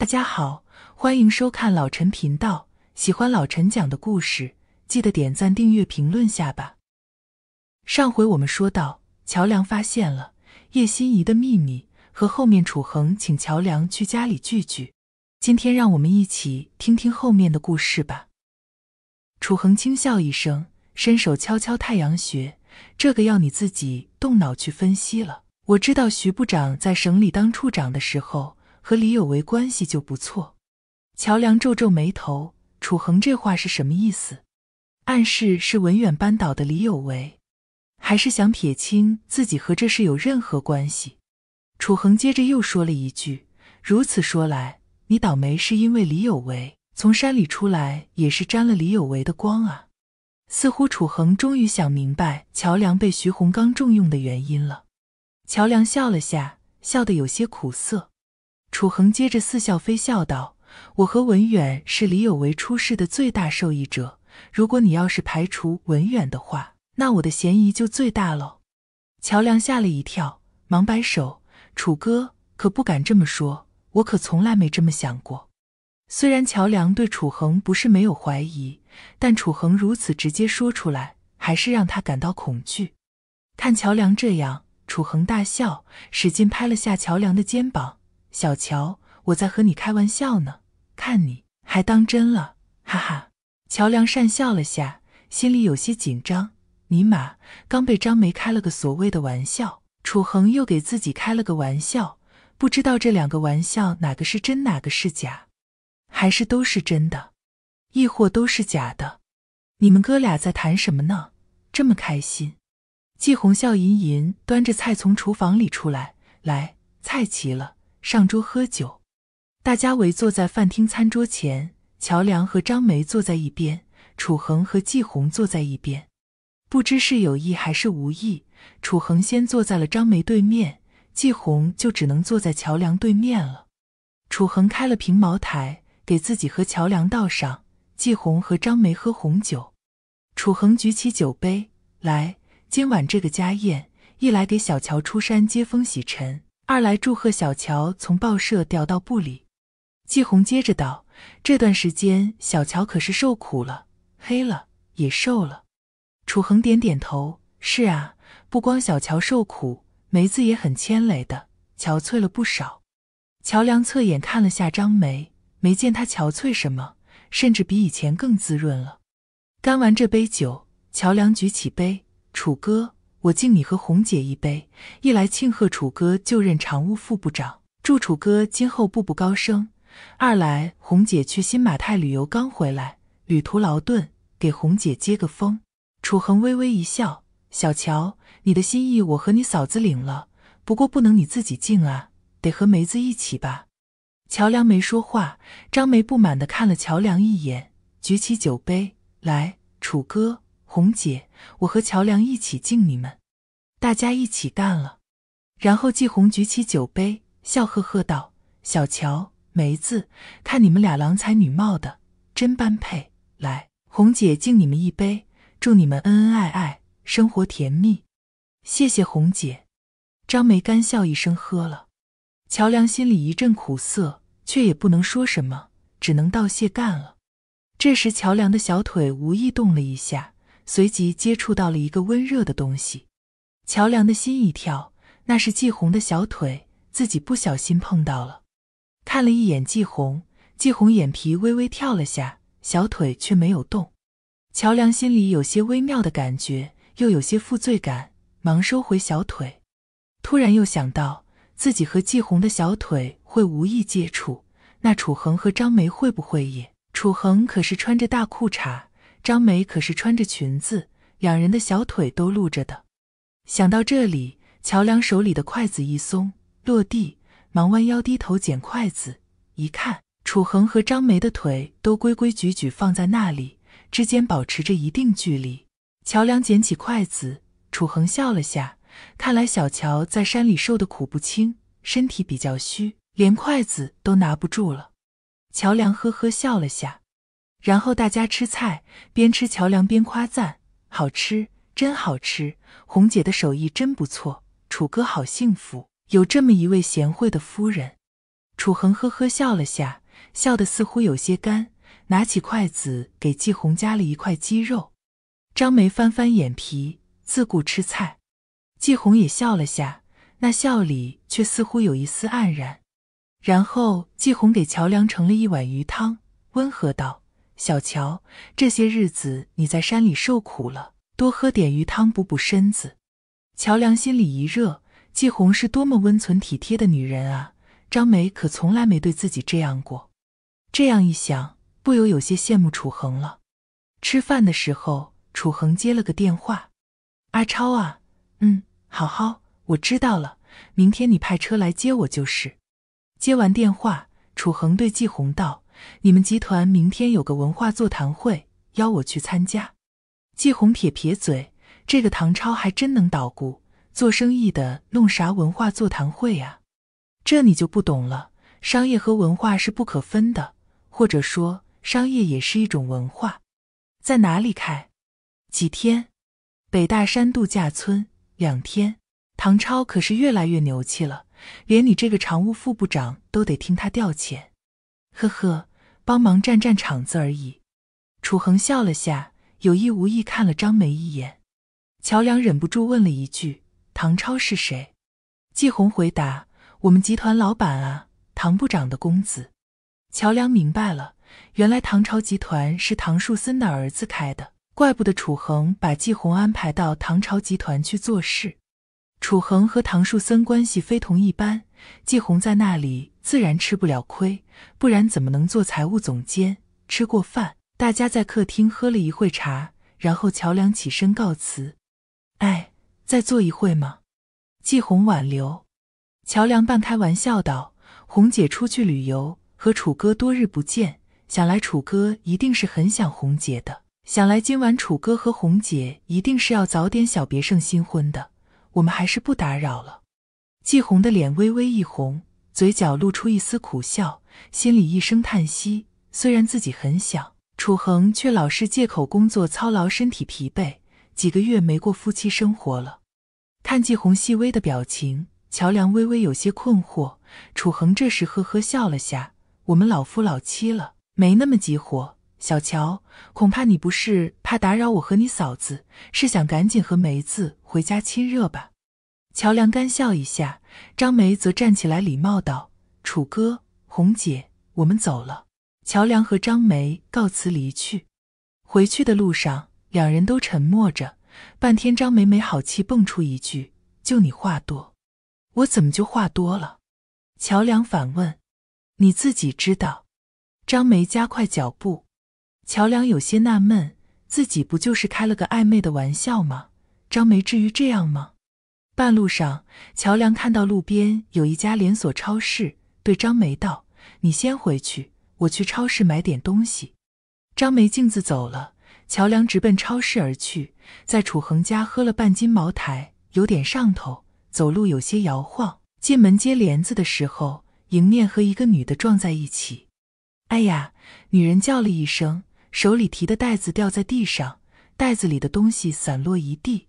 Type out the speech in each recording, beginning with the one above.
大家好，欢迎收看老陈频道。喜欢老陈讲的故事，记得点赞、订阅、评论下吧。上回我们说到，乔梁发现了叶心怡的秘密，和后面楚恒请乔梁去家里聚聚。今天让我们一起听听后面的故事吧。楚恒轻笑一声，伸手敲敲太阳穴，这个要你自己动脑去分析了。我知道徐部长在省里当处长的时候。和李有为关系就不错，乔梁皱皱眉头，楚恒这话是什么意思？暗示是文远扳倒的李有为，还是想撇清自己和这事有任何关系？楚恒接着又说了一句：“如此说来，你倒霉是因为李有为，从山里出来也是沾了李有为的光啊。”似乎楚恒终于想明白乔梁被徐洪刚重用的原因了。乔梁笑了下，笑得有些苦涩。楚恒接着似笑非笑道：“我和文远是李有为出事的最大受益者。如果你要是排除文远的话，那我的嫌疑就最大了。”乔梁吓了一跳，忙摆手：“楚哥可不敢这么说，我可从来没这么想过。”虽然乔梁对楚恒不是没有怀疑，但楚恒如此直接说出来，还是让他感到恐惧。看乔梁这样，楚恒大笑，使劲拍了下乔梁的肩膀。小乔，我在和你开玩笑呢，看你还当真了，哈哈！乔梁善笑了下，心里有些紧张。尼玛，刚被张梅开了个所谓的玩笑，楚恒又给自己开了个玩笑，不知道这两个玩笑哪个是真，哪个是假，还是都是真的，亦或都是假的？你们哥俩在谈什么呢？这么开心？季红笑吟吟端着菜从厨房里出来，来，菜齐了。上桌喝酒，大家围坐在饭厅餐桌前。乔梁和张梅坐在一边，楚恒和季红坐在一边。不知是有意还是无意，楚恒先坐在了张梅对面，季红就只能坐在乔梁对面了。楚恒开了瓶茅台，给自己和乔梁倒上，季红和张梅喝红酒。楚恒举起酒杯，来，今晚这个家宴，一来给小乔出山接风洗尘。二来祝贺小乔从报社调到部里，季红接着道：“这段时间小乔可是受苦了，黑了也瘦了。”楚恒点点头：“是啊，不光小乔受苦，梅子也很牵累的，憔悴了不少。”乔梁侧眼看了下张梅，没见她憔悴什么，甚至比以前更滋润了。干完这杯酒，乔梁举起杯：“楚哥。”我敬你和红姐一杯，一来庆贺楚哥就任常务副部长，祝楚哥今后步步高升；二来红姐去新马泰旅游刚回来，旅途劳顿，给红姐接个风。楚恒微微一笑：“小乔，你的心意我和你嫂子领了，不过不能你自己敬啊，得和梅子一起吧。”乔梁没说话，张梅不满的看了乔梁一眼，举起酒杯：“来，楚哥。”红姐，我和乔梁一起敬你们，大家一起干了。然后季红举起酒杯，笑呵呵道：“小乔，梅子，看你们俩郎才女貌的，真般配。来，红姐敬你们一杯，祝你们恩恩爱爱，生活甜蜜。”谢谢红姐。张梅干笑一声，喝了。乔梁心里一阵苦涩，却也不能说什么，只能道谢干了。这时，乔梁的小腿无意动了一下。随即接触到了一个温热的东西，乔梁的心一跳，那是季红的小腿，自己不小心碰到了。看了一眼季红，季红眼皮微微跳了下，小腿却没有动。乔梁心里有些微妙的感觉，又有些负罪感，忙收回小腿。突然又想到自己和季红的小腿会无意接触，那楚恒和张梅会不会也？楚恒可是穿着大裤衩。张梅可是穿着裙子，两人的小腿都露着的。想到这里，乔梁手里的筷子一松，落地，忙弯腰低头捡筷子。一看，楚恒和张梅的腿都规规矩矩放在那里，之间保持着一定距离。乔梁捡起筷子，楚恒笑了下，看来小乔在山里受的苦不轻，身体比较虚，连筷子都拿不住了。乔梁呵呵笑了下。然后大家吃菜，边吃乔梁边夸赞：“好吃，真好吃！红姐的手艺真不错。”楚哥好幸福，有这么一位贤惠的夫人。楚恒呵呵笑了下，笑得似乎有些干，拿起筷子给季红夹了一块鸡肉。张梅翻翻眼皮，自顾吃菜。季红也笑了下，那笑里却似乎有一丝黯然。然后季红给乔梁盛了一碗鱼汤，温和道。小乔，这些日子你在山里受苦了，多喝点鱼汤补补身子。乔梁心里一热，季红是多么温存体贴的女人啊，张梅可从来没对自己这样过。这样一想，不由有些羡慕楚恒了。吃饭的时候，楚恒接了个电话：“阿超啊，嗯，好好，我知道了，明天你派车来接我就是。”接完电话，楚恒对季红道。你们集团明天有个文化座谈会，邀我去参加。季红撇撇嘴：“这个唐超还真能捣鼓，做生意的弄啥文化座谈会啊？这你就不懂了。商业和文化是不可分的，或者说，商业也是一种文化。在哪里开？几天？北大山度假村，两天。唐超可是越来越牛气了，连你这个常务副部长都得听他调遣。呵呵。”帮忙占占场子而已。楚恒笑了下，有意无意看了张梅一眼。乔梁忍不住问了一句：“唐超是谁？”季红回答：“我们集团老板啊，唐部长的公子。”乔梁明白了，原来唐朝集团是唐树森的儿子开的，怪不得楚恒把季红安排到唐朝集团去做事。楚恒和唐树森关系非同一般。季红在那里自然吃不了亏，不然怎么能做财务总监？吃过饭，大家在客厅喝了一会茶，然后乔梁起身告辞。哎，再坐一会吗？季红挽留。乔梁半开玩笑道：“红姐出去旅游，和楚哥多日不见，想来楚哥一定是很想红姐的。想来今晚楚哥和红姐一定是要早点小别胜新婚的，我们还是不打扰了。”季红的脸微微一红，嘴角露出一丝苦笑，心里一声叹息。虽然自己很想，楚恒却老是借口工作操劳，身体疲惫，几个月没过夫妻生活了。看季红细微的表情，乔梁微微有些困惑。楚恒这时呵呵笑了下：“我们老夫老妻了，没那么急火。小乔，恐怕你不是怕打扰我和你嫂子，是想赶紧和梅子回家亲热吧？”乔梁干笑一下，张梅则站起来，礼貌道：“楚哥，红姐，我们走了。”乔梁和张梅告辞离去。回去的路上，两人都沉默着。半天，张梅没好气蹦出一句：“就你话多，我怎么就话多了？”乔梁反问：“你自己知道？”张梅加快脚步。乔梁有些纳闷：自己不就是开了个暧昧的玩笑吗？张梅至于这样吗？半路上，乔梁看到路边有一家连锁超市，对张梅道：“你先回去，我去超市买点东西。”张梅径自走了。乔梁直奔超市而去，在楚恒家喝了半斤茅台，有点上头，走路有些摇晃。进门接帘子的时候，迎面和一个女的撞在一起。“哎呀！”女人叫了一声，手里提的袋子掉在地上，袋子里的东西散落一地。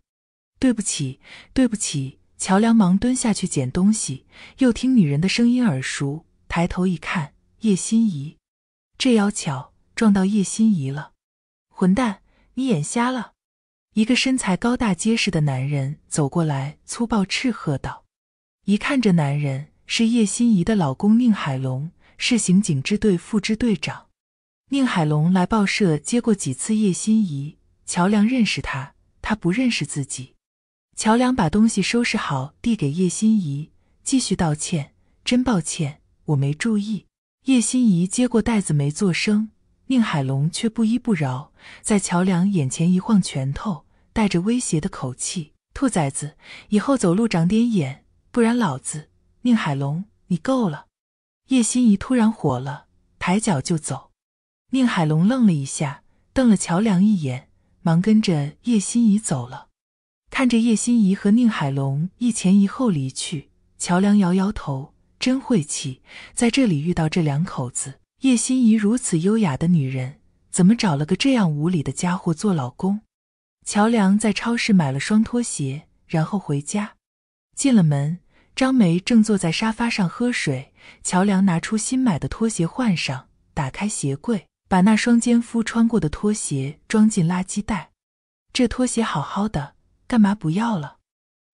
对不起，对不起！乔梁忙蹲下去捡东西，又听女人的声音耳熟，抬头一看，叶心怡，这要巧撞到叶心怡了。混蛋，你眼瞎了！一个身材高大结实的男人走过来，粗暴斥喝道：“一看这男人是叶心怡的老公宁海龙，是刑警支队副支队长。宁海龙来报社接过几次叶心怡，乔梁认识他，他不认识自己。”乔梁把东西收拾好，递给叶心怡，继续道歉：“真抱歉，我没注意。”叶心怡接过袋子，没做声。宁海龙却不依不饶，在乔梁眼前一晃拳头，带着威胁的口气：“兔崽子，以后走路长点眼，不然老子……宁海龙，你够了！”叶心怡突然火了，抬脚就走。宁海龙愣了一下，瞪了乔梁一眼，忙跟着叶心怡走了。看着叶心怡和宁海龙一前一后离去，乔梁摇摇头，真晦气，在这里遇到这两口子。叶心怡如此优雅的女人，怎么找了个这样无理的家伙做老公？乔梁在超市买了双拖鞋，然后回家。进了门，张梅正坐在沙发上喝水。乔梁拿出新买的拖鞋换上，打开鞋柜，把那双奸夫穿过的拖鞋装进垃圾袋。这拖鞋好好的。干嘛不要了？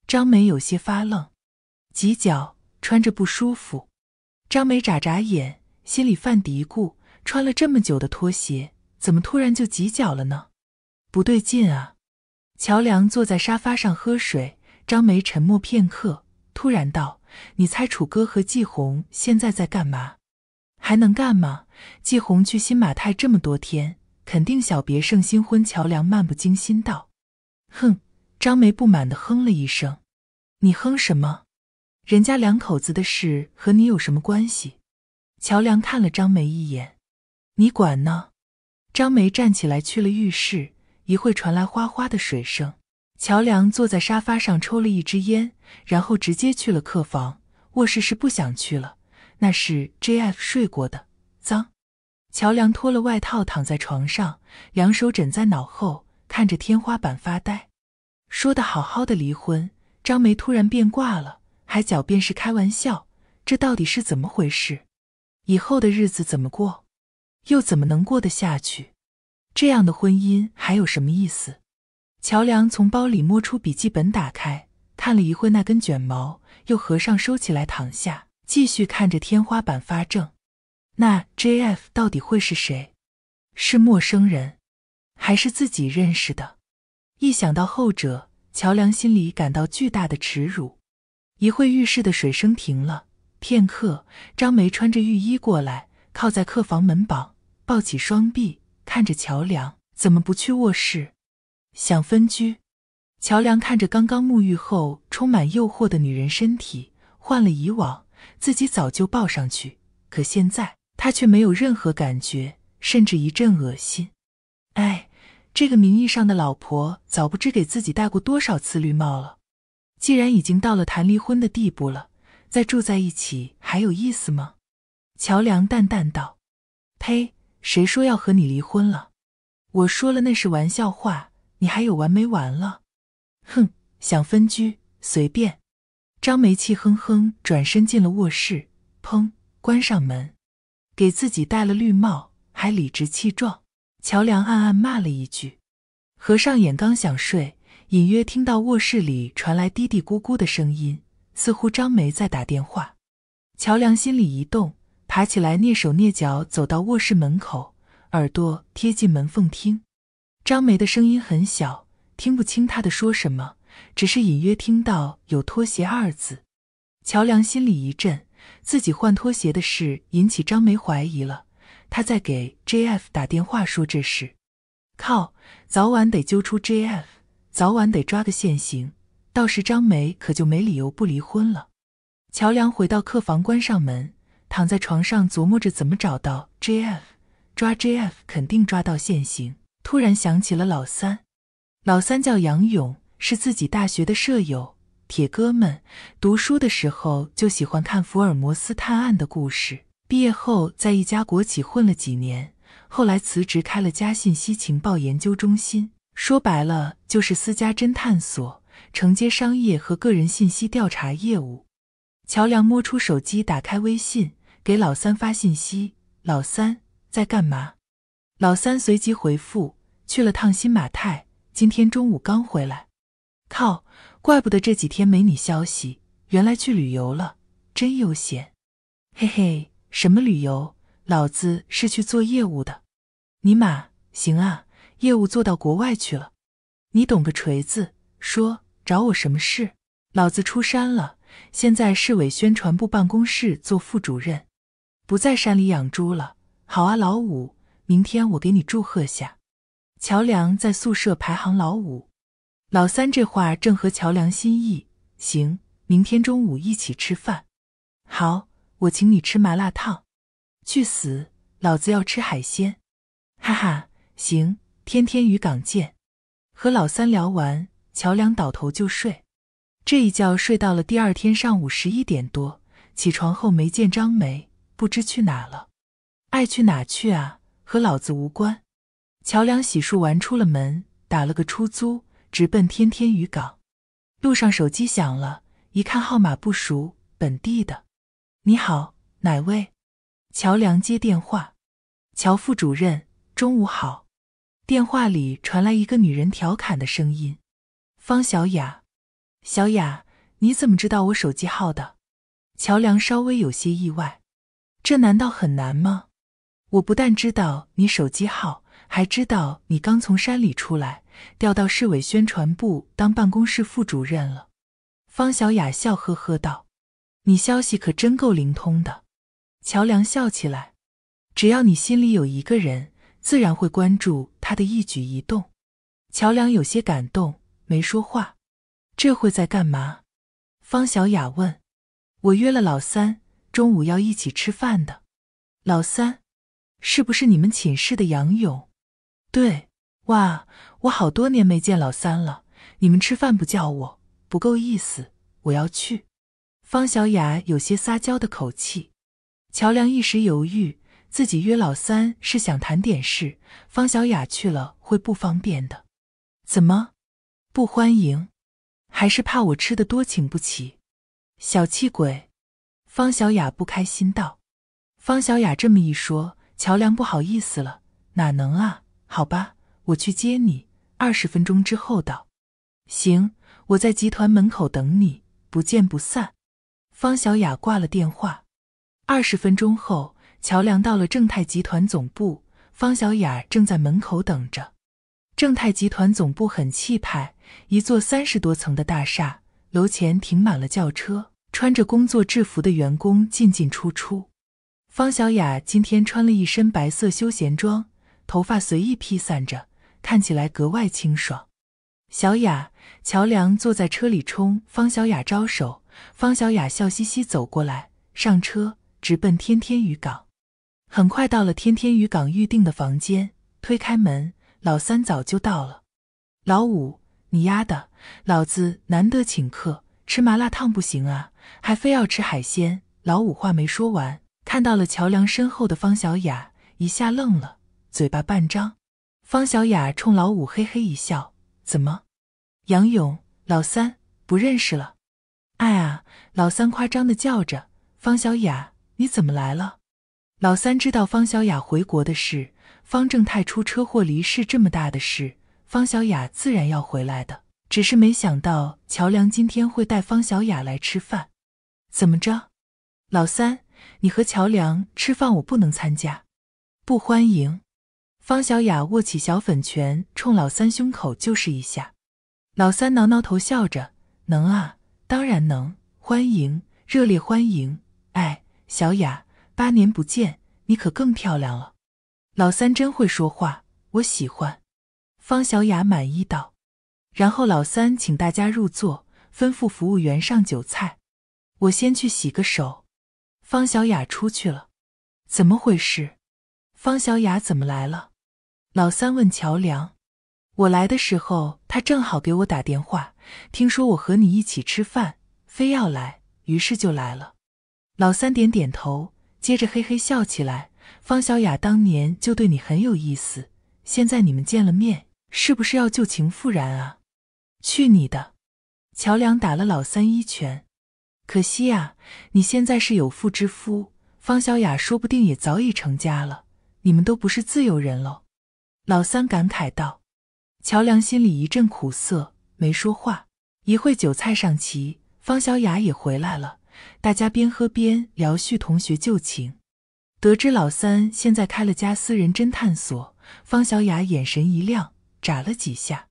张梅有些发愣，挤脚穿着不舒服。张梅眨眨眼，心里犯嘀咕：穿了这么久的拖鞋，怎么突然就挤脚了呢？不对劲啊！乔梁坐在沙发上喝水。张梅沉默片刻，突然道：“你猜楚哥和季红现在在干嘛？还能干吗？季红去新马泰这么多天，肯定小别胜新婚。”乔梁漫不经心道：“哼。”张梅不满的哼了一声：“你哼什么？人家两口子的事和你有什么关系？”乔梁看了张梅一眼：“你管呢？”张梅站起来去了浴室，一会传来哗哗的水声。乔梁坐在沙发上抽了一支烟，然后直接去了客房、卧室是不想去了，那是 JF 睡过的，脏。乔梁脱了外套，躺在床上，两手枕在脑后，看着天花板发呆。说的好好的离婚，张梅突然变卦了，还狡辩是开玩笑，这到底是怎么回事？以后的日子怎么过？又怎么能过得下去？这样的婚姻还有什么意思？乔梁从包里摸出笔记本，打开看了一会，那根卷毛又合上收起来，躺下继续看着天花板发怔。那 JF 到底会是谁？是陌生人，还是自己认识的？一想到后者，乔梁心里感到巨大的耻辱。一会浴室的水声停了片刻，张梅穿着浴衣过来，靠在客房门板，抱起双臂，看着乔梁：“怎么不去卧室？想分居？”乔梁看着刚刚沐浴后充满诱惑的女人身体，换了以往，自己早就抱上去，可现在他却没有任何感觉，甚至一阵恶心。哎。这个名义上的老婆早不知给自己戴过多少次绿帽了，既然已经到了谈离婚的地步了，再住在一起还有意思吗？乔梁淡淡道：“呸，谁说要和你离婚了？我说了那是玩笑话，你还有完没完了？”哼，想分居随便。张梅气哼哼，转身进了卧室，砰，关上门，给自己戴了绿帽还理直气壮。乔梁暗暗骂了一句，合上眼，刚想睡，隐约听到卧室里传来嘀嘀咕咕的声音，似乎张梅在打电话。乔梁心里一动，爬起来，蹑手蹑脚走到卧室门口，耳朵贴近门缝听。张梅的声音很小，听不清她的说什么，只是隐约听到有“拖鞋”二字。乔梁心里一震，自己换拖鞋的事引起张梅怀疑了。他在给 JF 打电话说这事，靠，早晚得揪出 JF，早晚得抓个现行。到时张梅可就没理由不离婚了。乔梁回到客房，关上门，躺在床上琢磨着怎么找到 JF，抓 JF 肯定抓到现行。突然想起了老三，老三叫杨勇，是自己大学的舍友，铁哥们。读书的时候就喜欢看福尔摩斯探案的故事。毕业后，在一家国企混了几年，后来辞职开了家信息情报研究中心，说白了就是私家侦探所，承接商业和个人信息调查业务。乔梁摸出手机，打开微信，给老三发信息：“老三，在干嘛？”老三随即回复：“去了趟新马泰，今天中午刚回来。”靠，怪不得这几天没你消息，原来去旅游了，真悠闲。嘿嘿。什么旅游？老子是去做业务的。尼玛，行啊，业务做到国外去了，你懂个锤子！说找我什么事？老子出山了，现在市委宣传部办公室做副主任，不在山里养猪了。好啊，老五，明天我给你祝贺下。乔梁在宿舍排行老五，老三这话正合乔梁心意。行，明天中午一起吃饭。好。我请你吃麻辣烫，去死！老子要吃海鲜，哈哈，行，天天渔港见。和老三聊完，乔梁倒头就睡。这一觉睡到了第二天上午十一点多，起床后没见张梅，不知去哪了。爱去哪去啊，和老子无关。乔梁洗漱完出了门，打了个出租，直奔天天渔港。路上手机响了，一看号码不熟，本地的。你好，哪位？乔梁接电话。乔副主任，中午好。电话里传来一个女人调侃的声音：“方小雅，小雅，你怎么知道我手机号的？”乔梁稍微有些意外：“这难道很难吗？我不但知道你手机号，还知道你刚从山里出来，调到市委宣传部当办公室副主任了。”方小雅笑呵呵道。你消息可真够灵通的，乔梁笑起来。只要你心里有一个人，自然会关注他的一举一动。乔梁有些感动，没说话。这会在干嘛？方小雅问。我约了老三，中午要一起吃饭的。老三，是不是你们寝室的杨勇？对，哇，我好多年没见老三了。你们吃饭不叫我，不够意思。我要去。方小雅有些撒娇的口气，乔梁一时犹豫，自己约老三是想谈点事，方小雅去了会不方便的。怎么，不欢迎？还是怕我吃的多请不起？小气鬼！方小雅不开心道。方小雅这么一说，乔梁不好意思了，哪能啊？好吧，我去接你，二十分钟之后到。行，我在集团门口等你，不见不散。方小雅挂了电话，二十分钟后，乔梁到了正泰集团总部，方小雅正在门口等着。正泰集团总部很气派，一座三十多层的大厦，楼前停满了轿车，穿着工作制服的员工进进出出。方小雅今天穿了一身白色休闲装，头发随意披散着，看起来格外清爽。小雅，乔梁坐在车里冲方小雅招手。方小雅笑嘻嘻走过来，上车直奔天天渔港。很快到了天天渔港预定的房间，推开门，老三早就到了。老五，你丫的，老子难得请客，吃麻辣烫不行啊，还非要吃海鲜。老五话没说完，看到了乔梁身后的方小雅，一下愣了，嘴巴半张。方小雅冲老五嘿嘿一笑：“怎么，杨勇，老三不认识了？”哎呀！老三夸张的叫着：“方小雅，你怎么来了？”老三知道方小雅回国的事，方正太出车祸离世这么大的事，方小雅自然要回来的。只是没想到乔梁今天会带方小雅来吃饭。怎么着？老三，你和乔梁吃饭，我不能参加，不欢迎。方小雅握起小粉拳，冲老三胸口就是一下。老三挠挠头，笑着：“能啊。”当然能，欢迎，热烈欢迎！哎，小雅，八年不见，你可更漂亮了。老三真会说话，我喜欢。方小雅满意道。然后老三请大家入座，吩咐服务员上酒菜。我先去洗个手。方小雅出去了。怎么回事？方小雅怎么来了？老三问乔梁。我来的时候，他正好给我打电话。听说我和你一起吃饭，非要来，于是就来了。老三点点头，接着嘿嘿笑起来。方小雅当年就对你很有意思，现在你们见了面，是不是要旧情复燃啊？去你的！乔梁打了老三一拳。可惜啊，你现在是有妇之夫，方小雅说不定也早已成家了，你们都不是自由人喽。老三感慨道。乔梁心里一阵苦涩。没说话。一会酒菜上齐，方小雅也回来了。大家边喝边聊叙同学旧情。得知老三现在开了家私人侦探所，方小雅眼神一亮，眨了几下。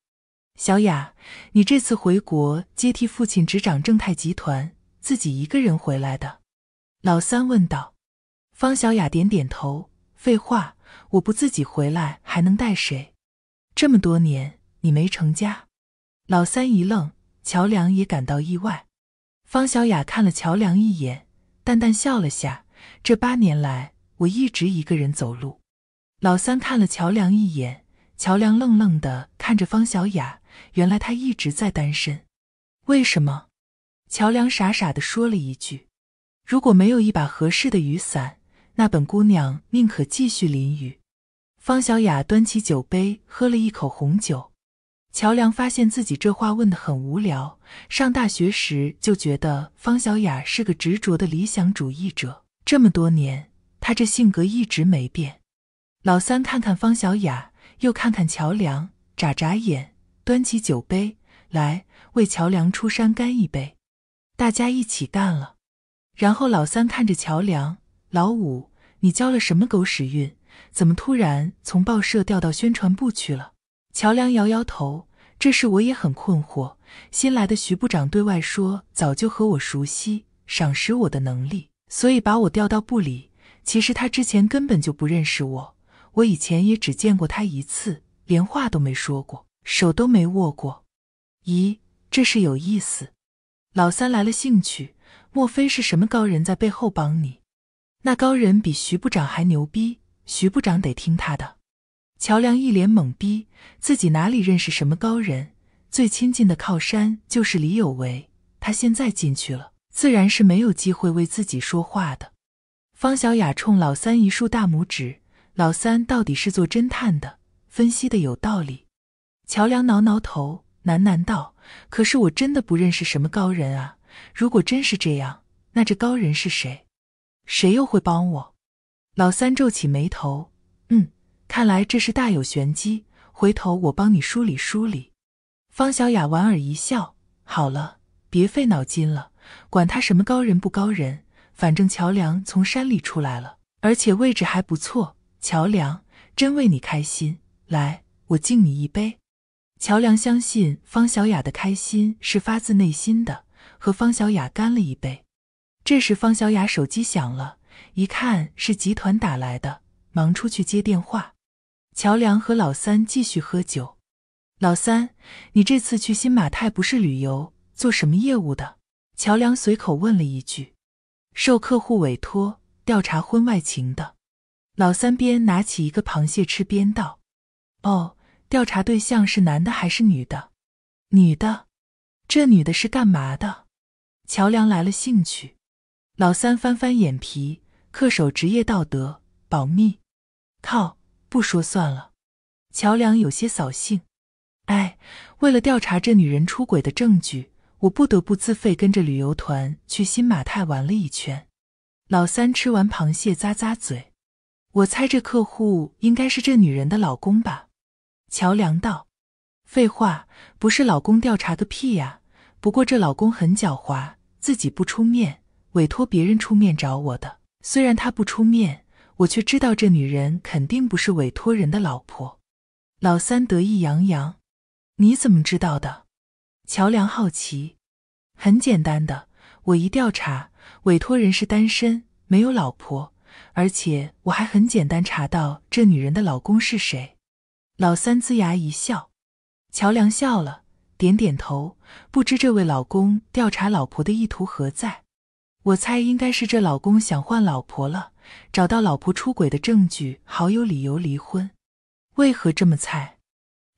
小雅，你这次回国接替父亲执掌正泰集团，自己一个人回来的？老三问道。方小雅点点头。废话，我不自己回来还能带谁？这么多年，你没成家？老三一愣，乔梁也感到意外。方小雅看了乔梁一眼，淡淡笑了下。这八年来，我一直一个人走路。老三看了乔梁一眼，乔梁愣愣的看着方小雅。原来他一直在单身。为什么？乔梁傻傻的说了一句：“如果没有一把合适的雨伞，那本姑娘宁可继续淋雨。”方小雅端起酒杯，喝了一口红酒。乔梁发现自己这话问得很无聊。上大学时就觉得方小雅是个执着的理想主义者，这么多年，她这性格一直没变。老三看看方小雅，又看看乔梁，眨眨眼，端起酒杯，来为乔梁出山干一杯，大家一起干了。然后老三看着乔梁，老五，你交了什么狗屎运？怎么突然从报社调到宣传部去了？乔梁摇摇头，这事我也很困惑。新来的徐部长对外说，早就和我熟悉，赏识我的能力，所以把我调到部里。其实他之前根本就不认识我，我以前也只见过他一次，连话都没说过，手都没握过。咦，这事有意思。老三来了兴趣，莫非是什么高人在背后帮你？那高人比徐部长还牛逼，徐部长得听他的。乔梁一脸懵逼，自己哪里认识什么高人？最亲近的靠山就是李有为，他现在进去了，自然是没有机会为自己说话的。方小雅冲老三一竖大拇指，老三到底是做侦探的，分析的有道理。乔梁挠挠头，喃喃道：“可是我真的不认识什么高人啊！如果真是这样，那这高人是谁？谁又会帮我？”老三皱起眉头。看来这是大有玄机，回头我帮你梳理梳理。方小雅莞尔一笑：“好了，别费脑筋了，管他什么高人不高人，反正乔梁从山里出来了，而且位置还不错。乔梁，真为你开心！来，我敬你一杯。”乔梁相信方小雅的开心是发自内心的，和方小雅干了一杯。这时，方小雅手机响了，一看是集团打来的，忙出去接电话。乔梁和老三继续喝酒。老三，你这次去新马泰不是旅游，做什么业务的？乔梁随口问了一句。受客户委托调查婚外情的。老三边拿起一个螃蟹吃边道：“哦，调查对象是男的还是女的？”“女的。”“这女的是干嘛的？”乔梁来了兴趣。老三翻翻眼皮，恪守职业道德，保密。靠！不说算了，乔梁有些扫兴。哎，为了调查这女人出轨的证据，我不得不自费跟着旅游团去新马泰玩了一圈。老三吃完螃蟹咂咂嘴，我猜这客户应该是这女人的老公吧？乔梁道。废话，不是老公，调查个屁呀！不过这老公很狡猾，自己不出面，委托别人出面找我的。虽然他不出面。我却知道这女人肯定不是委托人的老婆。老三得意洋洋：“你怎么知道的？”乔梁好奇：“很简单的，我一调查，委托人是单身，没有老婆，而且我还很简单查到这女人的老公是谁。”老三龇牙一笑。乔梁笑了，点点头。不知这位老公调查老婆的意图何在？我猜应该是这老公想换老婆了。找到老婆出轨的证据，好有理由离婚。为何这么菜？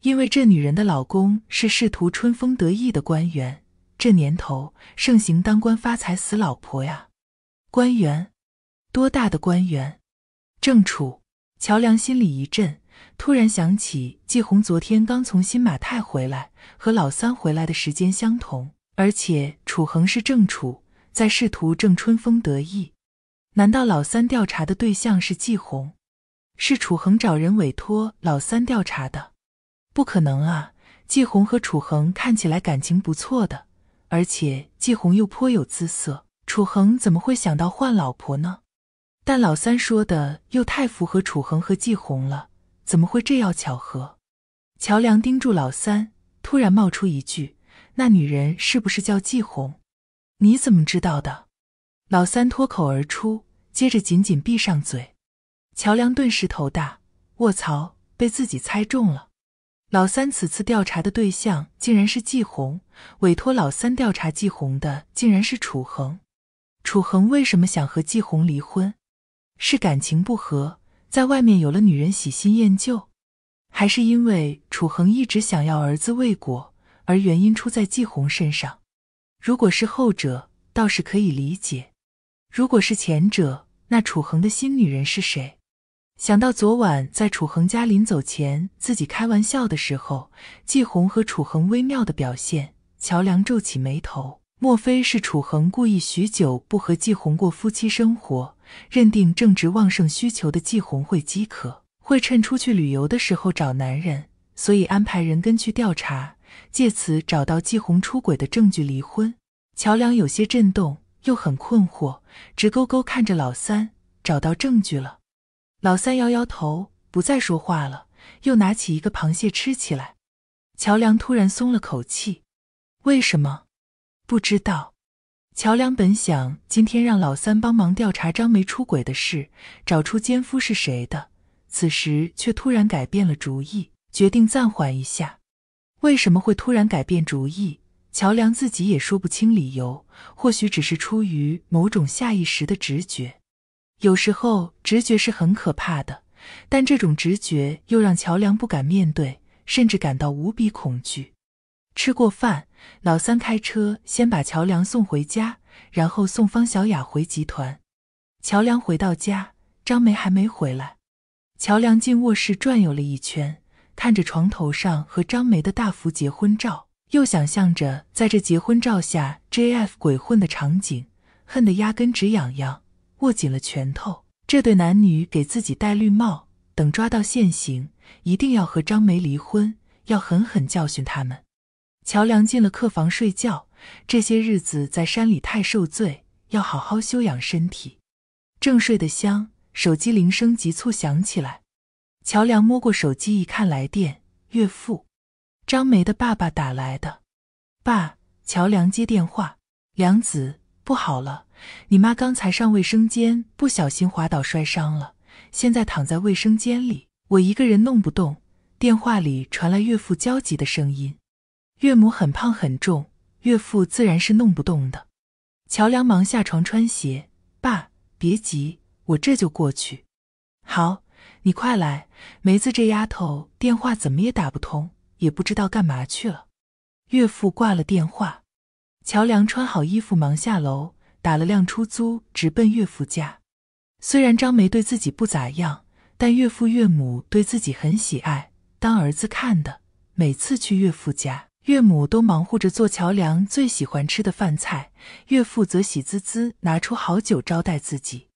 因为这女人的老公是仕途春风得意的官员。这年头盛行当官发财死老婆呀。官员？多大的官员？郑楚、乔梁心里一震，突然想起季红昨天刚从新马泰回来，和老三回来的时间相同，而且楚恒是郑楚，在仕途正春风得意。难道老三调查的对象是季红，是楚恒找人委托老三调查的？不可能啊！季红和楚恒看起来感情不错的，而且季红又颇有姿色，楚恒怎么会想到换老婆呢？但老三说的又太符合楚恒和季红了，怎么会这样巧合？乔梁盯住老三，突然冒出一句：“那女人是不是叫季红？你怎么知道的？”老三脱口而出。接着紧紧闭上嘴，乔梁顿时头大，卧槽，被自己猜中了。老三此次调查的对象竟然是季红，委托老三调查季红的竟然是楚恒。楚恒为什么想和季红离婚？是感情不和，在外面有了女人，喜新厌旧，还是因为楚恒一直想要儿子未果，而原因出在季红身上？如果是后者，倒是可以理解；如果是前者，那楚恒的新女人是谁？想到昨晚在楚恒家临走前，自己开玩笑的时候，季红和楚恒微妙的表现，乔梁皱起眉头。莫非是楚恒故意许久不和季红过夫妻生活，认定正值旺盛需求的季红会饥渴，会趁出去旅游的时候找男人，所以安排人根据调查，借此找到季红出轨的证据离婚？乔梁有些震动。又很困惑，直勾勾看着老三，找到证据了。老三摇摇头，不再说话了，又拿起一个螃蟹吃起来。乔梁突然松了口气，为什么？不知道。乔梁本想今天让老三帮忙调查张梅出轨的事，找出奸夫是谁的，此时却突然改变了主意，决定暂缓一下。为什么会突然改变主意？乔梁自己也说不清理由，或许只是出于某种下意识的直觉。有时候直觉是很可怕的，但这种直觉又让乔梁不敢面对，甚至感到无比恐惧。吃过饭，老三开车先把乔梁送回家，然后送方小雅回集团。乔梁回到家，张梅还没回来。乔梁进卧室转悠了一圈，看着床头上和张梅的大福结婚照。又想象着在这结婚照下 JF 鬼混的场景，恨得压根直痒痒，握紧了拳头。这对男女给自己戴绿帽，等抓到现行，一定要和张梅离婚，要狠狠教训他们。乔梁进了客房睡觉，这些日子在山里太受罪，要好好休养身体。正睡得香，手机铃声急促响起来。乔梁摸过手机一看，来电岳父。张梅的爸爸打来的，爸，乔梁接电话。梁子，不好了，你妈刚才上卫生间不小心滑倒摔伤了，现在躺在卫生间里，我一个人弄不动。电话里传来岳父焦急的声音。岳母很胖很重，岳父自然是弄不动的。乔梁忙下床穿鞋。爸，别急，我这就过去。好，你快来，梅子这丫头电话怎么也打不通。也不知道干嘛去了，岳父挂了电话，乔梁穿好衣服忙下楼，打了辆出租直奔岳父家。虽然张梅对自己不咋样，但岳父岳母对自己很喜爱，当儿子看的。每次去岳父家，岳母都忙乎着做乔梁最喜欢吃的饭菜，岳父则喜滋滋拿出好酒招待自己。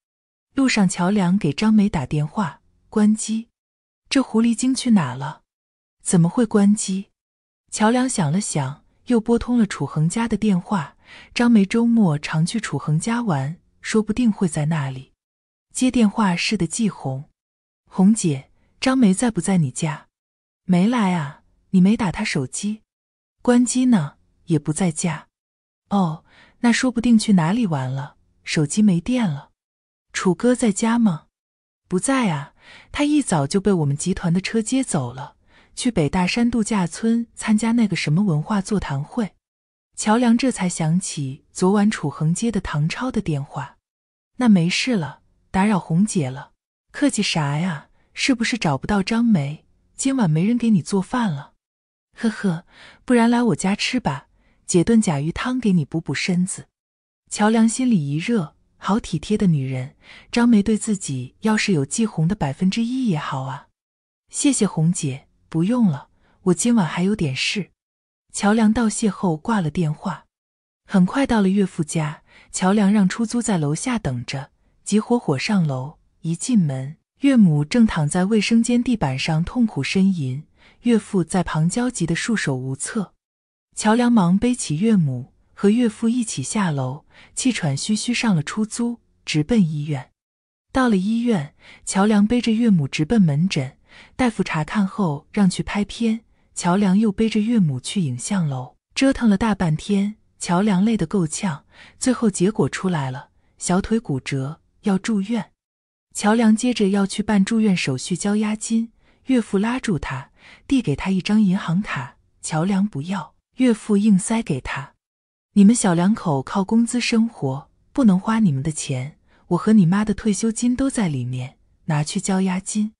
路上，乔梁给张梅打电话，关机，这狐狸精去哪了？怎么会关机？乔梁想了想，又拨通了楚恒家的电话。张梅周末常去楚恒家玩，说不定会在那里。接电话是的，季红。红姐，张梅在不在你家？没来啊，你没打她手机？关机呢，也不在家。哦，那说不定去哪里玩了，手机没电了。楚哥在家吗？不在啊，他一早就被我们集团的车接走了。去北大山度假村参加那个什么文化座谈会，乔梁这才想起昨晚楚恒接的唐超的电话。那没事了，打扰红姐了，客气啥呀？是不是找不到张梅？今晚没人给你做饭了？呵呵，不然来我家吃吧，姐炖甲鱼汤给你补补身子。乔梁心里一热，好体贴的女人，张梅对自己要是有继红的百分之一也好啊。谢谢红姐。不用了，我今晚还有点事。乔梁道谢后挂了电话。很快到了岳父家，乔梁让出租在楼下等着，急火火上楼。一进门，岳母正躺在卫生间地板上痛苦呻吟，岳父在旁焦急的束手无策。乔梁忙背起岳母，和岳父一起下楼，气喘吁吁上了出租，直奔医院。到了医院，乔梁背着岳母直奔门诊。大夫查看后，让去拍片。乔梁又背着岳母去影像楼，折腾了大半天。乔梁累得够呛，最后结果出来了，小腿骨折，要住院。乔梁接着要去办住院手续，交押金。岳父拉住他，递给他一张银行卡。乔梁不要，岳父硬塞给他：“你们小两口靠工资生活，不能花你们的钱。我和你妈的退休金都在里面，拿去交押金。”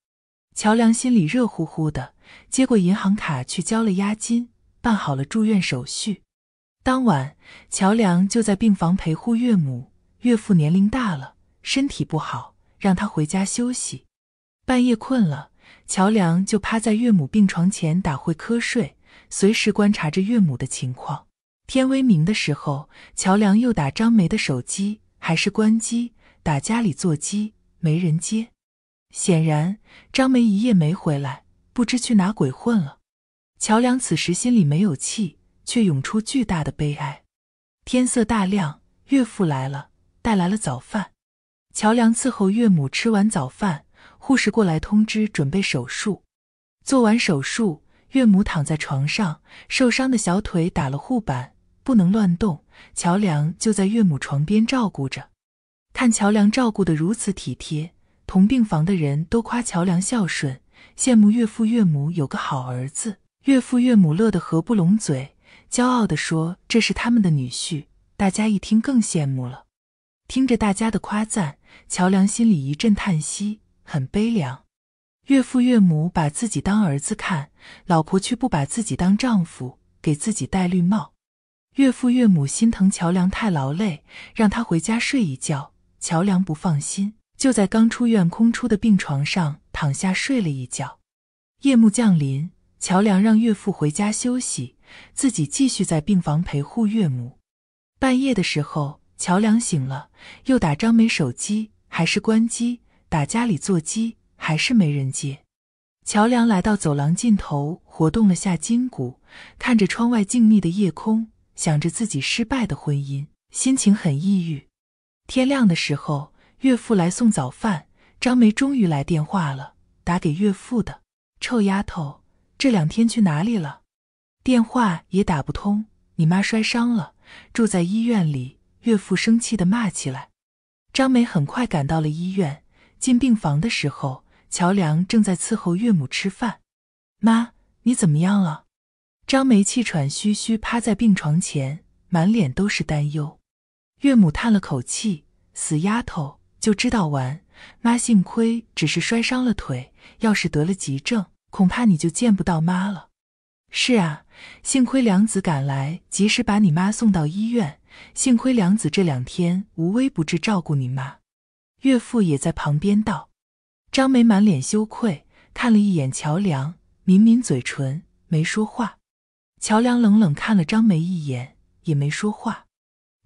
乔梁心里热乎乎的，接过银行卡去交了押金，办好了住院手续。当晚，乔梁就在病房陪护岳母、岳父。年龄大了，身体不好，让他回家休息。半夜困了，乔梁就趴在岳母病床前打会瞌睡，随时观察着岳母的情况。天微明的时候，乔梁又打张梅的手机，还是关机。打家里座机，没人接。显然，张梅一夜没回来，不知去哪鬼混了。乔梁此时心里没有气，却涌出巨大的悲哀。天色大亮，岳父来了，带来了早饭。乔梁伺候岳母吃完早饭，护士过来通知准备手术。做完手术，岳母躺在床上，受伤的小腿打了护板，不能乱动。乔梁就在岳母床边照顾着。看乔梁照顾的如此体贴。同病房的人都夸乔梁孝顺，羡慕岳父岳母有个好儿子。岳父岳母乐得合不拢嘴，骄傲地说：“这是他们的女婿。”大家一听更羡慕了。听着大家的夸赞，乔梁心里一阵叹息，很悲凉。岳父岳母把自己当儿子看，老婆却不把自己当丈夫，给自己戴绿帽。岳父岳母心疼乔梁太劳累，让他回家睡一觉。乔梁不放心。就在刚出院空出的病床上躺下睡了一觉，夜幕降临，乔梁让岳父回家休息，自己继续在病房陪护岳母。半夜的时候，乔梁醒了，又打张梅手机，还是关机；打家里座机，还是没人接。乔梁来到走廊尽头，活动了下筋骨，看着窗外静谧的夜空，想着自己失败的婚姻，心情很抑郁。天亮的时候。岳父来送早饭，张梅终于来电话了，打给岳父的。臭丫头，这两天去哪里了？电话也打不通，你妈摔伤了，住在医院里。岳父生气的骂起来。张梅很快赶到了医院，进病房的时候，乔梁正在伺候岳母吃饭。妈，你怎么样了？张梅气喘吁吁趴在病床前，满脸都是担忧。岳母叹了口气：“死丫头。”就知道玩，妈幸亏只是摔伤了腿，要是得了急症，恐怕你就见不到妈了。是啊，幸亏梁子赶来及时把你妈送到医院，幸亏梁子这两天无微不至照顾你妈。岳父也在旁边道。张梅满脸羞愧，看了一眼乔梁，抿抿嘴唇，没说话。乔梁冷冷看了张梅一眼，也没说话。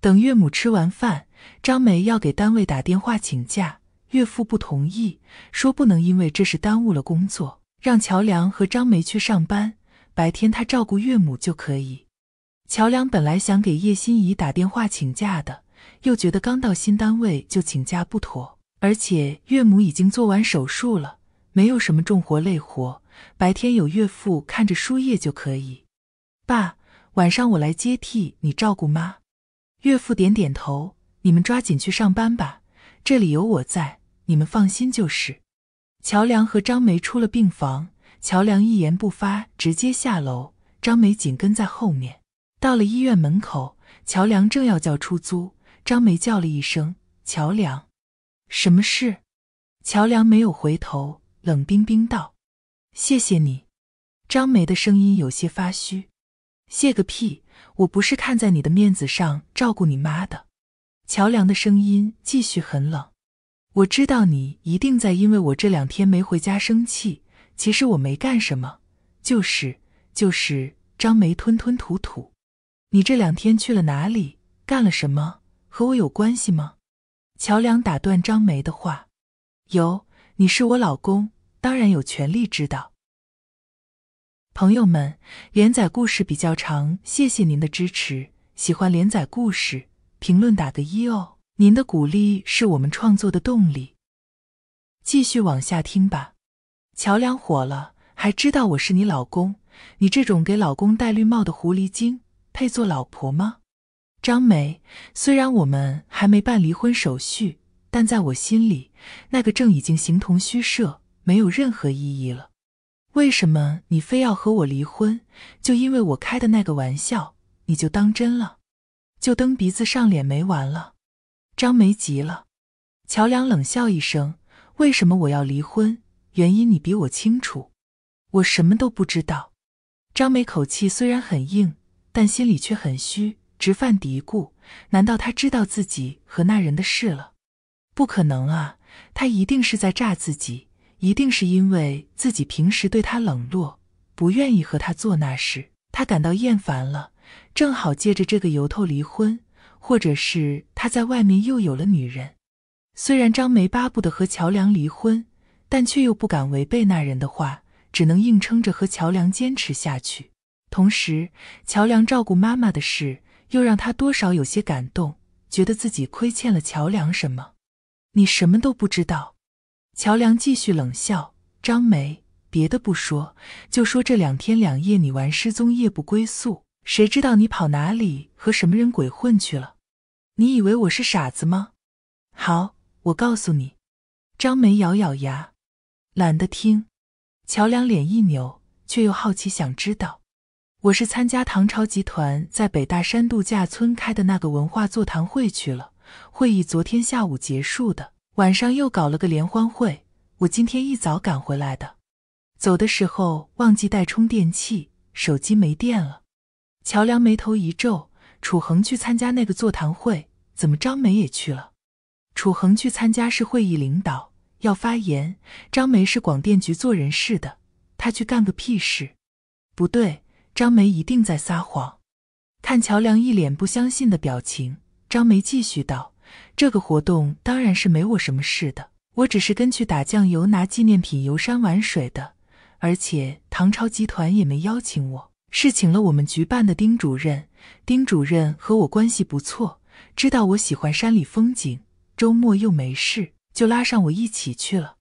等岳母吃完饭，张梅要给单位打电话请假，岳父不同意，说不能因为这事耽误了工作，让乔梁和张梅去上班，白天他照顾岳母就可以。乔梁本来想给叶心怡打电话请假的，又觉得刚到新单位就请假不妥，而且岳母已经做完手术了，没有什么重活累活，白天有岳父看着输液就可以。爸，晚上我来接替你照顾妈。岳父点点头，你们抓紧去上班吧，这里有我在，你们放心就是。乔梁和张梅出了病房，乔梁一言不发，直接下楼，张梅紧跟在后面。到了医院门口，乔梁正要叫出租，张梅叫了一声：“乔梁，什么事？”乔梁没有回头，冷冰冰道：“谢谢你。”张梅的声音有些发虚。谢个屁！我不是看在你的面子上照顾你妈的。乔梁的声音继续很冷。我知道你一定在因为我这两天没回家生气。其实我没干什么，就是就是。张梅吞吞吐吐。你这两天去了哪里？干了什么？和我有关系吗？乔梁打断张梅的话。有，你是我老公，当然有权利知道。朋友们，连载故事比较长，谢谢您的支持。喜欢连载故事，评论打个一哦。您的鼓励是我们创作的动力。继续往下听吧。乔梁火了，还知道我是你老公？你这种给老公戴绿帽的狐狸精，配做老婆吗？张梅，虽然我们还没办离婚手续，但在我心里，那个证已经形同虚设，没有任何意义了。为什么你非要和我离婚？就因为我开的那个玩笑，你就当真了，就蹬鼻子上脸没完了。张梅急了，乔梁冷笑一声：“为什么我要离婚？原因你比我清楚，我什么都不知道。”张梅口气虽然很硬，但心里却很虚，直犯嘀咕：难道他知道自己和那人的事了？不可能啊，他一定是在诈自己。一定是因为自己平时对他冷落，不愿意和他做那事，他感到厌烦了，正好借着这个由头离婚，或者是他在外面又有了女人。虽然张梅巴不得和乔梁离婚，但却又不敢违背那人的话，只能硬撑着和乔梁坚持下去。同时，乔梁照顾妈妈的事又让他多少有些感动，觉得自己亏欠了乔梁什么。你什么都不知道。乔梁继续冷笑：“张梅，别的不说，就说这两天两夜，你玩失踪，夜不归宿，谁知道你跑哪里和什么人鬼混去了？你以为我是傻子吗？”好，我告诉你。张梅咬咬牙，懒得听。乔梁脸一扭，却又好奇想知道：“我是参加唐朝集团在北大山度假村开的那个文化座谈会去了，会议昨天下午结束的。”晚上又搞了个联欢会，我今天一早赶回来的。走的时候忘记带充电器，手机没电了。乔梁眉头一皱：“楚恒去参加那个座谈会，怎么张梅也去了？”楚恒去参加是会议领导要发言，张梅是广电局做人事的，他去干个屁事？不对，张梅一定在撒谎。看乔梁一脸不相信的表情，张梅继续道。这个活动当然是没我什么事的，我只是跟去打酱油、拿纪念品、游山玩水的。而且唐朝集团也没邀请我，是请了我们局办的丁主任。丁主任和我关系不错，知道我喜欢山里风景，周末又没事，就拉上我一起去了。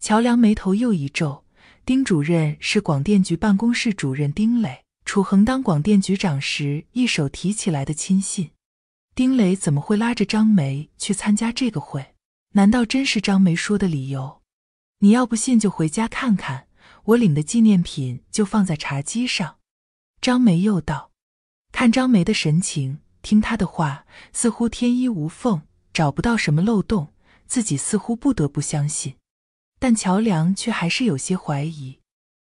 乔梁眉头又一皱，丁主任是广电局办公室主任丁磊，楚恒当广电局长时一手提起来的亲信。丁磊怎么会拉着张梅去参加这个会？难道真是张梅说的理由？你要不信就回家看看，我领的纪念品就放在茶几上。张梅又道：“看张梅的神情，听她的话，似乎天衣无缝，找不到什么漏洞，自己似乎不得不相信。但乔梁却还是有些怀疑。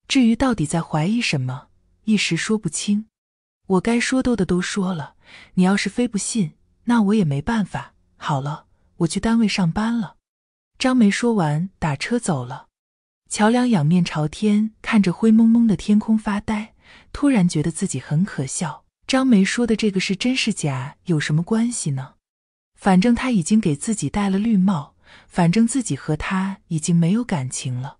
至于到底在怀疑什么，一时说不清。”我该说都的都说了，你要是非不信，那我也没办法。好了，我去单位上班了。张梅说完，打车走了。乔梁仰面朝天，看着灰蒙蒙的天空发呆，突然觉得自己很可笑。张梅说的这个是真是假有什么关系呢？反正他已经给自己戴了绿帽，反正自己和他已经没有感情了。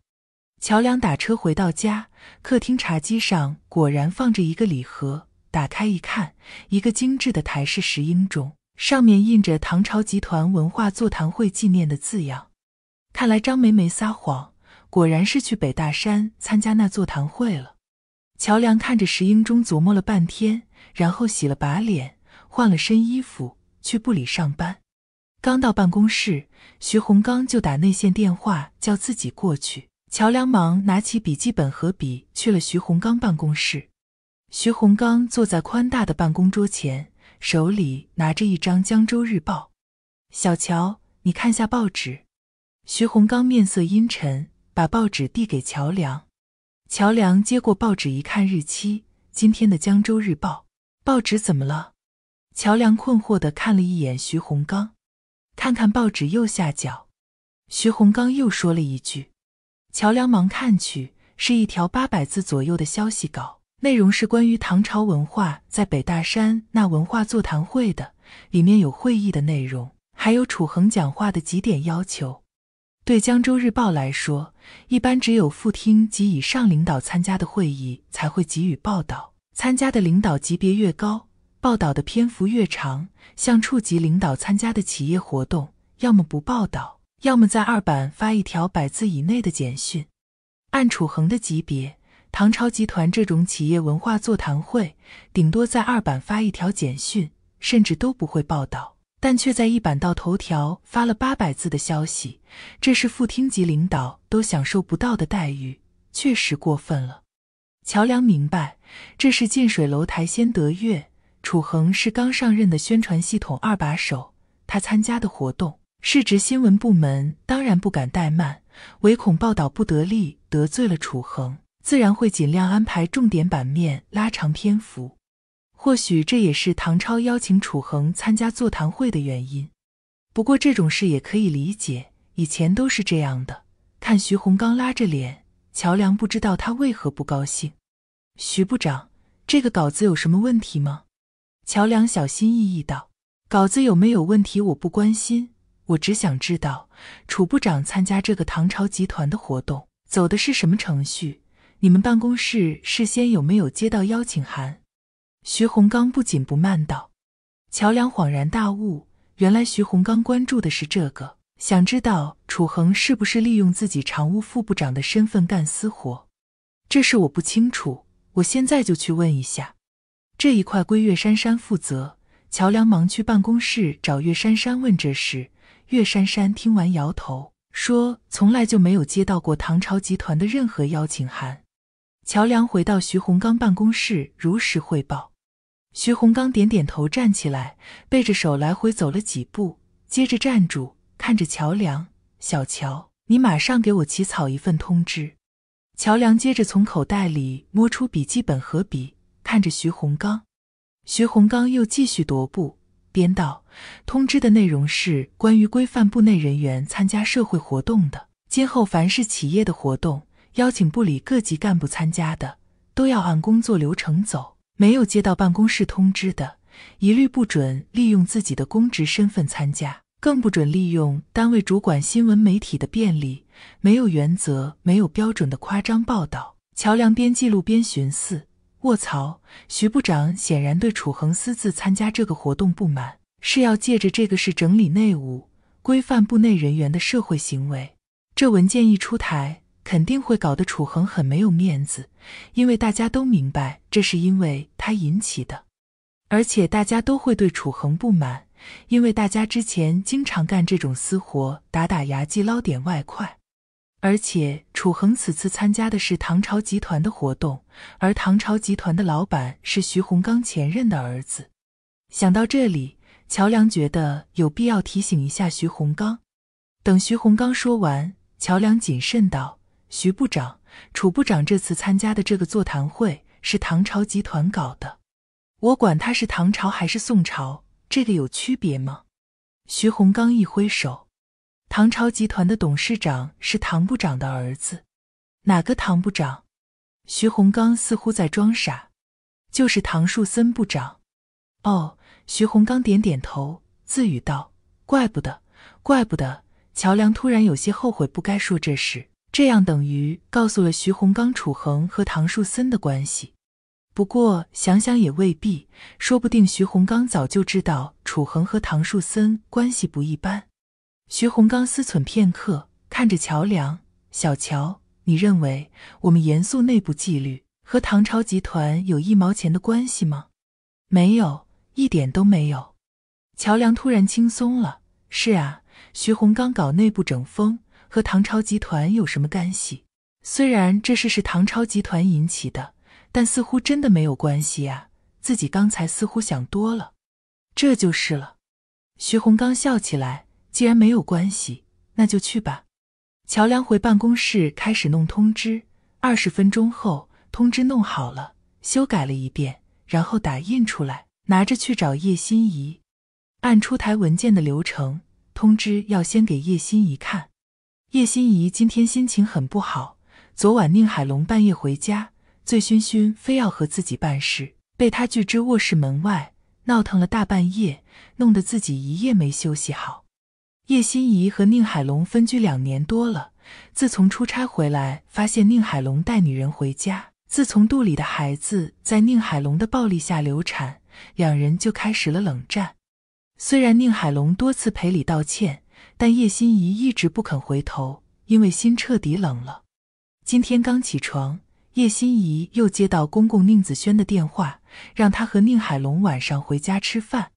乔梁打车回到家，客厅茶几上果然放着一个礼盒。打开一看，一个精致的台式石英钟，上面印着“唐朝集团文化座谈会纪念”的字样。看来张梅没撒谎，果然是去北大山参加那座谈会了。乔梁看着石英钟，琢磨了半天，然后洗了把脸，换了身衣服去部里上班。刚到办公室，徐洪刚就打内线电话叫自己过去。乔梁忙拿起笔记本和笔去了徐洪刚办公室。徐洪刚坐在宽大的办公桌前，手里拿着一张《江州日报》。小乔，你看下报纸。徐洪刚面色阴沉，把报纸递给乔梁。乔梁接过报纸，一看日期，今天的《江州日报》。报纸怎么了？乔梁困惑的看了一眼徐洪刚，看看报纸右下角，徐洪刚又说了一句。乔梁忙看去，是一条八百字左右的消息稿。内容是关于唐朝文化在北大山那文化座谈会的，里面有会议的内容，还有楚恒讲话的几点要求。对江州日报来说，一般只有副厅及以上领导参加的会议才会给予报道，参加的领导级别越高，报道的篇幅越长。像处级领导参加的企业活动，要么不报道，要么在二版发一条百字以内的简讯。按楚恒的级别。唐朝集团这种企业文化座谈会，顶多在二版发一条简讯，甚至都不会报道，但却在一版到头条发了八百字的消息，这是副厅级领导都享受不到的待遇，确实过分了。乔梁明白，这是近水楼台先得月。楚恒是刚上任的宣传系统二把手，他参加的活动，市直新闻部门当然不敢怠慢，唯恐报道不得力，得罪了楚恒。自然会尽量安排重点版面，拉长篇幅。或许这也是唐超邀请楚恒参加座谈会的原因。不过这种事也可以理解，以前都是这样的。看徐洪刚拉着脸，乔梁不知道他为何不高兴。徐部长，这个稿子有什么问题吗？乔梁小心翼翼道：“稿子有没有问题，我不关心，我只想知道楚部长参加这个唐朝集团的活动，走的是什么程序。”你们办公室事先有没有接到邀请函？徐洪刚不紧不慢道。乔梁恍然大悟，原来徐洪刚关注的是这个，想知道楚恒是不是利用自己常务副部长的身份干私活。这事我不清楚，我现在就去问一下。这一块归岳珊珊负责。乔梁忙去办公室找岳珊珊问这事。岳珊珊听完摇头说，从来就没有接到过唐朝集团的任何邀请函。乔梁回到徐洪刚办公室，如实汇报。徐洪刚点点头，站起来，背着手来回走了几步，接着站住，看着乔梁：“小乔，你马上给我起草一份通知。”乔梁接着从口袋里摸出笔记本和笔，看着徐洪刚。徐洪刚又继续踱步，编道：“通知的内容是关于规范部内人员参加社会活动的。今后凡是企业的活动。”邀请部里各级干部参加的，都要按工作流程走；没有接到办公室通知的，一律不准利用自己的公职身份参加，更不准利用单位主管新闻媒体的便利，没有原则、没有标准的夸张报道。乔梁边记录边寻思：“卧槽，徐部长显然对楚恒私自参加这个活动不满，是要借着这个事整理内务，规范部内人员的社会行为。”这文件一出台。肯定会搞得楚恒很没有面子，因为大家都明白这是因为他引起的，而且大家都会对楚恒不满，因为大家之前经常干这种私活，打打牙祭捞点外快。而且楚恒此次参加的是唐朝集团的活动，而唐朝集团的老板是徐洪刚前任的儿子。想到这里，乔梁觉得有必要提醒一下徐洪刚。等徐洪刚说完，乔梁谨慎道。徐部长、楚部长这次参加的这个座谈会是唐朝集团搞的，我管他是唐朝还是宋朝，这个有区别吗？徐洪刚一挥手，唐朝集团的董事长是唐部长的儿子，哪个唐部长？徐洪刚似乎在装傻，就是唐树森部长。哦，徐洪刚点点头，自语道：“怪不得，怪不得。”乔梁突然有些后悔，不该说这事。这样等于告诉了徐洪刚、楚恒和唐树森的关系。不过想想也未必，说不定徐洪刚早就知道楚恒和唐树森关系不一般。徐洪刚思忖片刻，看着乔梁：“小乔，你认为我们严肃内部纪律和唐朝集团有一毛钱的关系吗？”“没有，一点都没有。”乔梁突然轻松了：“是啊，徐洪刚搞内部整风。”和唐朝集团有什么干系？虽然这事是唐朝集团引起的，但似乎真的没有关系呀。自己刚才似乎想多了，这就是了。徐洪刚笑起来，既然没有关系，那就去吧。乔梁回办公室开始弄通知，二十分钟后，通知弄好了，修改了一遍，然后打印出来，拿着去找叶心怡。按出台文件的流程，通知要先给叶心怡看。叶心怡今天心情很不好。昨晚宁海龙半夜回家，醉醺醺，非要和自己办事，被他拒之卧室门外，闹腾了大半夜，弄得自己一夜没休息好。叶心怡和宁海龙分居两年多了，自从出差回来，发现宁海龙带女人回家。自从肚里的孩子在宁海龙的暴力下流产，两人就开始了冷战。虽然宁海龙多次赔礼道歉。但叶心怡一直不肯回头，因为心彻底冷了。今天刚起床，叶心怡又接到公公宁子轩的电话，让他和宁海龙晚上回家吃饭。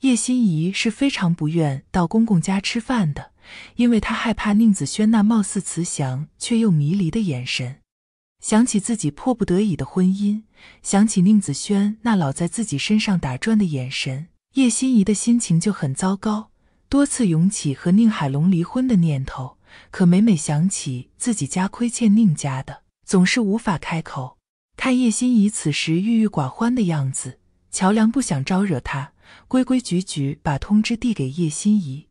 叶心怡是非常不愿到公公家吃饭的，因为她害怕宁子轩那貌似慈祥却又迷离的眼神。想起自己迫不得已的婚姻，想起宁子轩那老在自己身上打转的眼神，叶心怡的心情就很糟糕。多次涌起和宁海龙离婚的念头，可每每想起自己家亏欠宁家的，总是无法开口。看叶心怡此时郁郁寡欢的样子，乔梁不想招惹她，规规矩矩把通知递给叶心怡。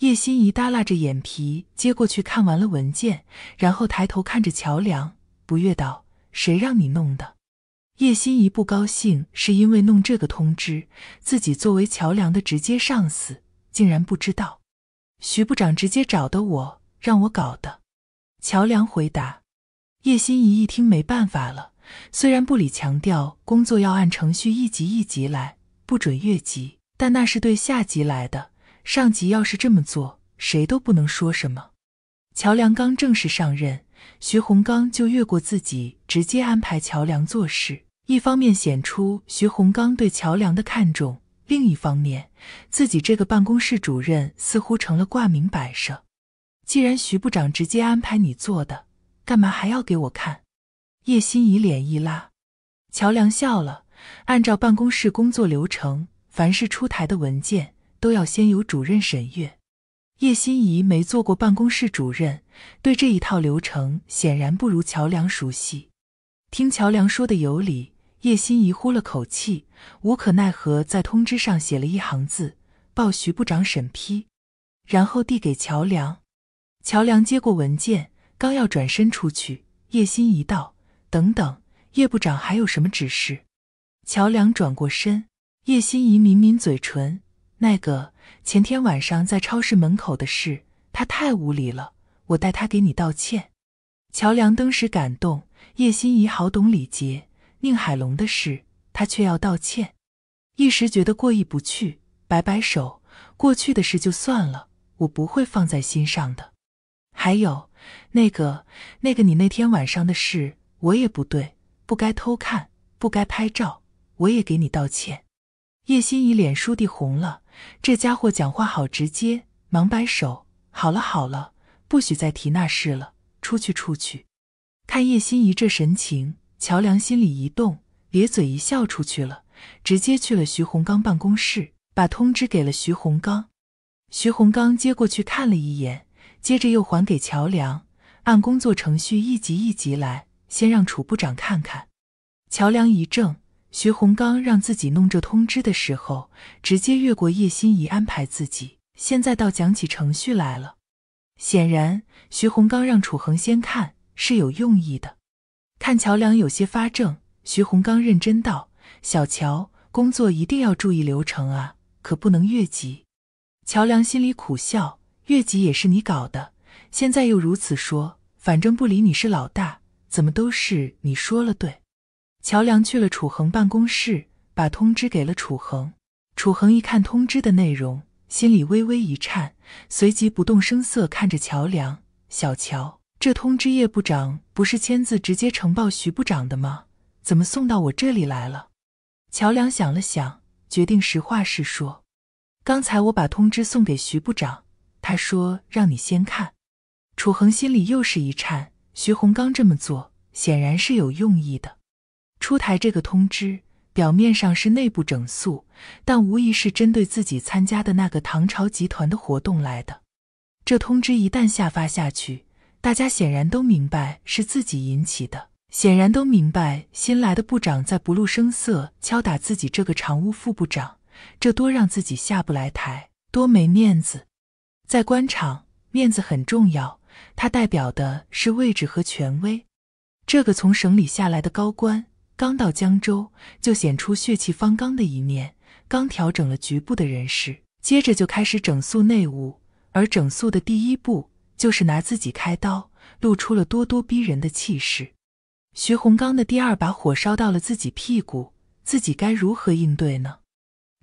叶心怡耷拉着眼皮接过去，看完了文件，然后抬头看着乔梁，不悦道：“谁让你弄的？”叶心怡不高兴是因为弄这个通知，自己作为乔梁的直接上司。竟然不知道，徐部长直接找的我，让我搞的。乔梁回答。叶心怡一听没办法了。虽然部里强调工作要按程序一级一级来，不准越级，但那是对下级来的，上级要是这么做，谁都不能说什么。乔梁刚正式上任，徐洪刚就越过自己直接安排乔梁做事，一方面显出徐洪刚对乔梁的看重。另一方面，自己这个办公室主任似乎成了挂名摆设。既然徐部长直接安排你做的，干嘛还要给我看？叶心怡脸一拉，乔梁笑了。按照办公室工作流程，凡是出台的文件都要先由主任审阅。叶心怡没做过办公室主任，对这一套流程显然不如乔梁熟悉。听乔梁说的有理。叶心怡呼了口气，无可奈何，在通知上写了一行字，报徐部长审批，然后递给乔梁。乔梁接过文件，刚要转身出去，叶心怡道：“等等，叶部长还有什么指示？”乔梁转过身，叶心怡抿抿嘴唇：“那个前天晚上在超市门口的事，他太无礼了，我代他给你道歉。”乔梁登时感动，叶心怡好懂礼节。宁海龙的事，他却要道歉，一时觉得过意不去，摆摆手，过去的事就算了，我不会放在心上的。还有那个那个，你那天晚上的事，我也不对，不该偷看，不该拍照，我也给你道歉。叶心怡脸倏地红了，这家伙讲话好直接，忙摆手，好了好了，不许再提那事了，出去出去。看叶心怡这神情。乔梁心里一动，咧嘴一笑，出去了，直接去了徐洪刚办公室，把通知给了徐洪刚。徐洪刚接过去看了一眼，接着又还给乔梁，按工作程序一级一级来，先让楚部长看看。乔梁一怔，徐洪刚让自己弄这通知的时候，直接越过叶心怡安排自己，现在倒讲起程序来了。显然，徐洪刚让楚恒先看是有用意的。看乔梁有些发怔，徐洪刚认真道：“小乔，工作一定要注意流程啊，可不能越级。”乔梁心里苦笑，越级也是你搞的，现在又如此说，反正不理你是老大，怎么都是你说了对。乔梁去了楚恒办公室，把通知给了楚恒。楚恒一看通知的内容，心里微微一颤，随即不动声色看着乔梁，小乔。这通知叶部长不是签字直接呈报徐部长的吗？怎么送到我这里来了？乔梁想了想，决定实话实说：“刚才我把通知送给徐部长，他说让你先看。”楚恒心里又是一颤，徐洪刚这么做显然是有用意的。出台这个通知，表面上是内部整肃，但无疑是针对自己参加的那个唐朝集团的活动来的。这通知一旦下发下去，大家显然都明白是自己引起的，显然都明白新来的部长在不露声色敲打自己这个常务副部长，这多让自己下不来台，多没面子。在官场，面子很重要，它代表的是位置和权威。这个从省里下来的高官，刚到江州就显出血气方刚的一面，刚调整了局部的人事，接着就开始整肃内务，而整肃的第一步。就是拿自己开刀，露出了咄咄逼人的气势。徐洪刚的第二把火烧到了自己屁股，自己该如何应对呢？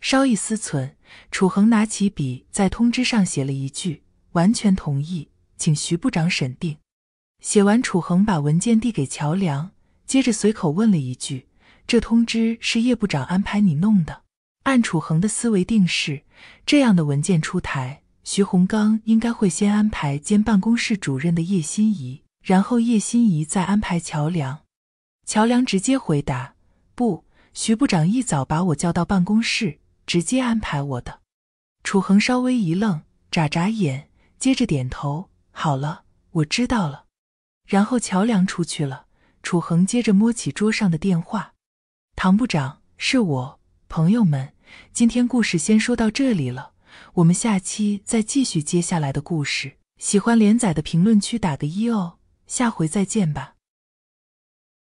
稍一思忖，楚恒拿起笔，在通知上写了一句：“完全同意，请徐部长审定。”写完，楚恒把文件递给乔梁，接着随口问了一句：“这通知是叶部长安排你弄的？”按楚恒的思维定式，这样的文件出台。徐洪刚应该会先安排兼办公室主任的叶心怡，然后叶心怡再安排乔梁。乔梁直接回答：“不，徐部长一早把我叫到办公室，直接安排我的。”楚恒稍微一愣，眨眨眼，接着点头：“好了，我知道了。”然后乔梁出去了。楚恒接着摸起桌上的电话：“唐部长，是我。朋友们，今天故事先说到这里了。”我们下期再继续接下来的故事。喜欢连载的评论区打个一哦，下回再见吧。